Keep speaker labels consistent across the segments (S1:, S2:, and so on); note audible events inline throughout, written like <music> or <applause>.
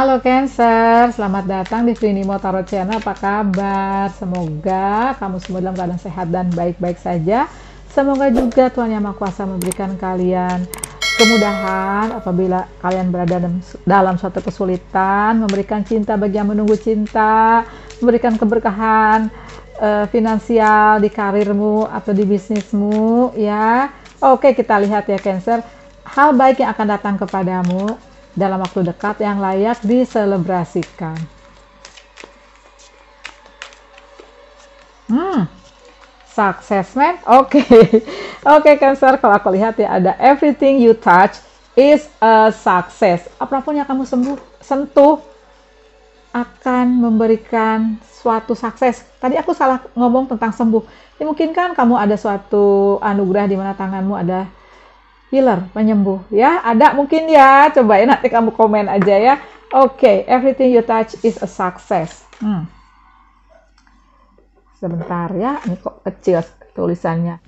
S1: Halo Cancer, selamat datang di Vinimo Tarot Channel. Apa kabar? Semoga kamu semua dalam keadaan sehat dan baik-baik saja. Semoga juga Tuhan Yang Maha Kuasa memberikan kalian kemudahan apabila kalian berada dalam suatu kesulitan, memberikan cinta bagi yang menunggu cinta, memberikan keberkahan eh, finansial di karirmu atau di bisnismu ya. Oke, kita lihat ya Cancer. Hal baik yang akan datang kepadamu dalam waktu dekat yang layak diselebrasikan. Hmm, success man. <laughs> Oke, okay. oke okay, Cancer. Kalau aku lihat ya ada everything you touch is a success. Apapun yang kamu sembuh, sentuh akan memberikan suatu sukses. Tadi aku salah ngomong tentang sembuh. Mungkin kan kamu ada suatu anugerah di mana tanganmu ada healer, penyembuh ya. Ada mungkin ya, cobain nanti kamu komen aja ya. Oke, okay, everything you touch is a success. Hmm. Sebentar ya, ini kok kecil tulisannya.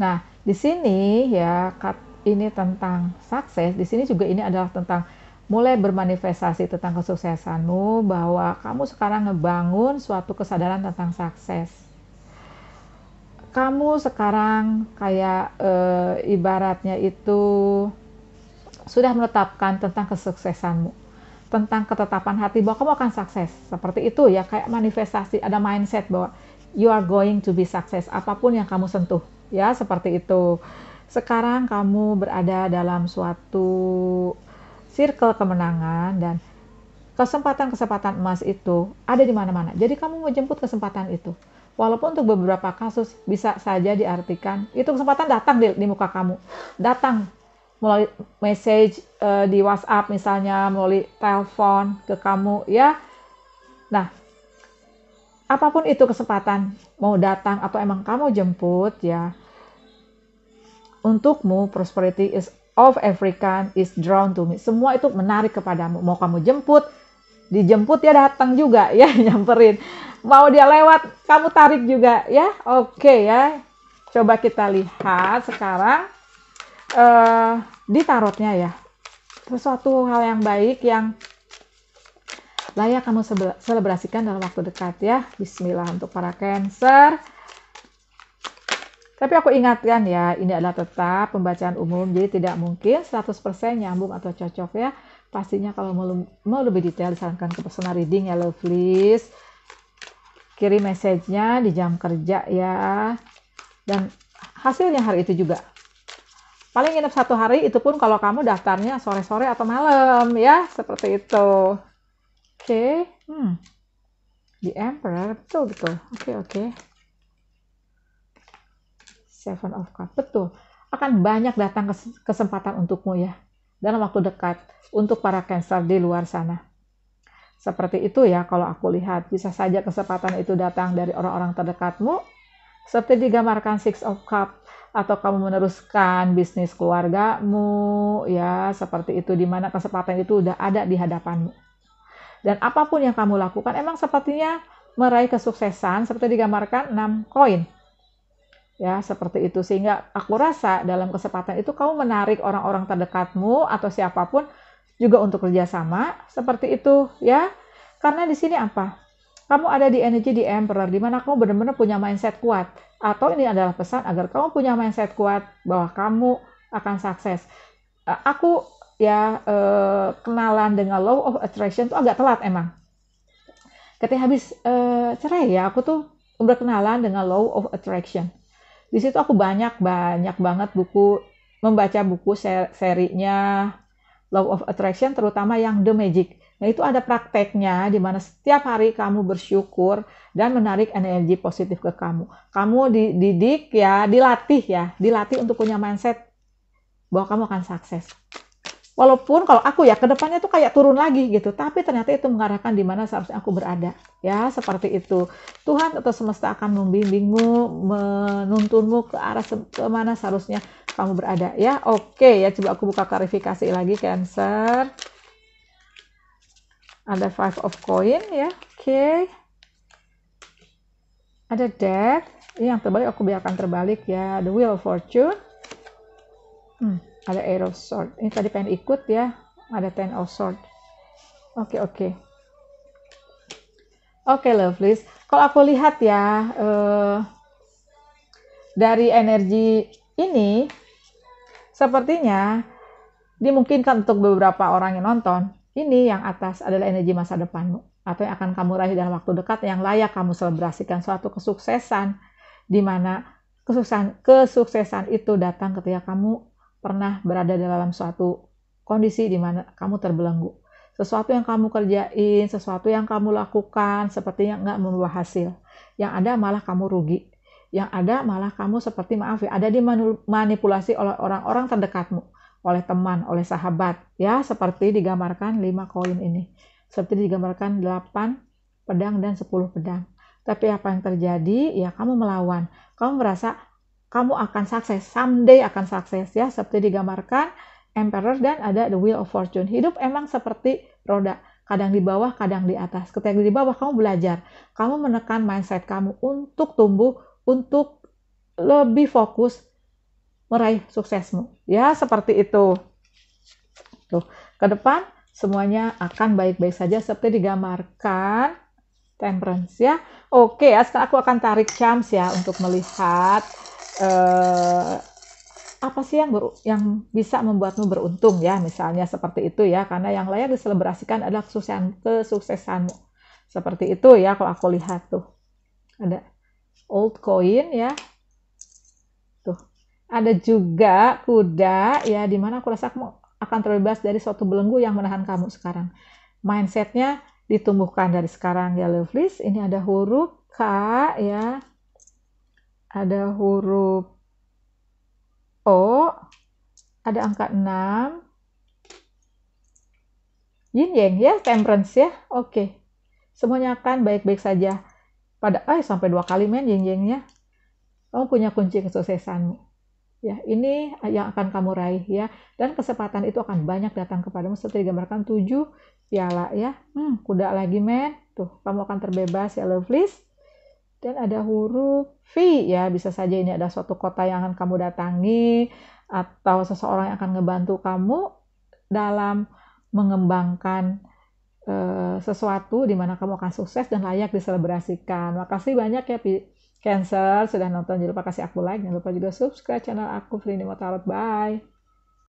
S1: Nah, di sini ya ini tentang sukses. Di sini juga ini adalah tentang mulai bermanifestasi tentang kesuksesanmu bahwa kamu sekarang ngebangun suatu kesadaran tentang sukses kamu sekarang kayak e, ibaratnya itu sudah menetapkan tentang kesuksesanmu, tentang ketetapan hati bahwa kamu akan sukses. Seperti itu ya, kayak manifestasi, ada mindset bahwa you are going to be sukses apapun yang kamu sentuh. Ya, seperti itu. Sekarang kamu berada dalam suatu circle kemenangan dan kesempatan-kesempatan emas itu ada di mana-mana. Jadi kamu menjemput kesempatan itu. Walaupun untuk beberapa kasus bisa saja diartikan itu kesempatan datang di, di muka kamu, datang melalui message uh, di WhatsApp misalnya, melalui telepon ke kamu ya. Nah, apapun itu kesempatan mau datang atau emang kamu jemput ya. Untukmu prosperity is of African is drawn to me. Semua itu menarik kepadamu. Mau kamu jemput, dijemput ya datang juga ya <laughs> nyamperin mau dia lewat kamu tarik juga ya oke ya coba kita lihat sekarang uh, eh, di tarotnya ya sesuatu hal yang baik yang layak kamu selebrasikan dalam waktu dekat ya Bismillah untuk para Cancer tapi aku ingatkan ya, ini adalah tetap pembacaan umum, jadi tidak mungkin 100% nyambung atau cocok ya. Pastinya kalau mau, mau lebih detail disarankan ke personal reading ya Lovelies. Kirim message-nya di jam kerja ya. Dan hasilnya hari itu juga. Paling nginep satu hari itu pun kalau kamu daftarnya sore-sore atau malam ya. Seperti itu. Oke. Okay. Hmm. The Emperor. Betul, betul. Oke, okay, oke. Okay. Seven of Cups, Betul. Akan banyak datang kesempatan untukmu ya dalam waktu dekat untuk para cancer di luar sana. Seperti itu ya kalau aku lihat. Bisa saja kesempatan itu datang dari orang-orang terdekatmu. Seperti digambarkan Six of Cup atau kamu meneruskan bisnis keluargamu ya seperti itu di mana kesempatan itu udah ada di hadapanmu. Dan apapun yang kamu lakukan emang sepertinya meraih kesuksesan seperti digambarkan 6 koin ya seperti itu sehingga aku rasa dalam kesempatan itu kamu menarik orang-orang terdekatmu atau siapapun juga untuk kerjasama seperti itu ya karena di sini apa kamu ada di energi di emperor di mana kamu benar-benar punya mindset kuat atau ini adalah pesan agar kamu punya mindset kuat bahwa kamu akan sukses eh, aku ya eh, kenalan dengan law of attraction itu agak telat emang ketika habis eh, cerai ya aku tuh berkenalan dengan law of attraction di situ aku banyak banyak banget buku membaca buku ser serinya Law of Attraction terutama yang The Magic. Nah, itu ada prakteknya di mana setiap hari kamu bersyukur dan menarik energi positif ke kamu. Kamu dididik ya, dilatih ya, dilatih untuk punya mindset bahwa kamu akan sukses. Walaupun kalau aku ya kedepannya tuh kayak turun lagi gitu, tapi ternyata itu mengarahkan di mana seharusnya aku berada. Ya, seperti itu. Tuhan atau semesta akan membimbingmu, menuntunmu ke arah ke mana seharusnya kamu berada. Ya, oke ya. Coba aku buka klarifikasi lagi Cancer. Ada Five of Coin ya, oke. Ada Death. Ini yang terbalik aku biarkan terbalik ya. The Wheel of Fortune. Hmm ada of Swords. ini tadi pengen ikut ya ada ten of Swords. oke okay, oke okay. oke okay, lovelies kalau aku lihat ya uh, dari energi ini sepertinya dimungkinkan untuk beberapa orang yang nonton ini yang atas adalah energi masa depanmu atau yang akan kamu raih dalam waktu dekat yang layak kamu selebrasikan suatu kesuksesan di mana kesuksesan kesuksesan itu datang ketika kamu pernah berada dalam suatu kondisi di mana kamu terbelenggu. Sesuatu yang kamu kerjain, sesuatu yang kamu lakukan, sepertinya nggak membuah hasil. Yang ada malah kamu rugi. Yang ada malah kamu seperti maaf ya, ada di manipulasi oleh orang-orang terdekatmu, oleh teman, oleh sahabat. Ya, seperti digambarkan 5 koin ini. Seperti digambarkan 8 pedang dan 10 pedang. Tapi apa yang terjadi? Ya, kamu melawan. Kamu merasa kamu akan sukses, someday akan sukses ya, seperti digambarkan emperor dan ada the wheel of fortune. Hidup emang seperti roda, kadang di bawah, kadang di atas. Ketika di bawah kamu belajar, kamu menekan mindset kamu untuk tumbuh, untuk lebih fokus meraih suksesmu. Ya, seperti itu. Tuh, ke depan semuanya akan baik-baik saja seperti digambarkan temperance ya. Oke, ya, sekarang aku akan tarik charms ya untuk melihat eh, apa sih yang ber, yang bisa membuatmu beruntung ya misalnya seperti itu ya karena yang layak diselebrasikan adalah kesuksesan kesuksesanmu seperti itu ya kalau aku lihat tuh ada old coin ya tuh ada juga kuda ya dimana aku rasa kamu akan terbebas dari suatu belenggu yang menahan kamu sekarang mindsetnya ditumbuhkan dari sekarang ya lovelies ini ada huruf K ya ada huruf O, ada angka 6. Yin yang ya, temperance ya. Oke. Semuanya akan baik-baik saja. Pada eh sampai dua kali men yin yangnya. Kamu punya kunci kesuksesanmu ya ini yang akan kamu raih ya dan kesempatan itu akan banyak datang kepadamu seperti digambarkan tujuh piala ya hmm, kuda lagi men tuh kamu akan terbebas ya lovelies dan ada huruf V ya, bisa saja ini ada suatu kota yang akan kamu datangi atau seseorang yang akan ngebantu kamu dalam mengembangkan e, sesuatu di mana kamu akan sukses dan layak diselebrasikan. Makasih banyak ya Cancer sudah nonton. Jangan lupa kasih aku like, jangan lupa juga subscribe channel aku Frini Motarot. Bye.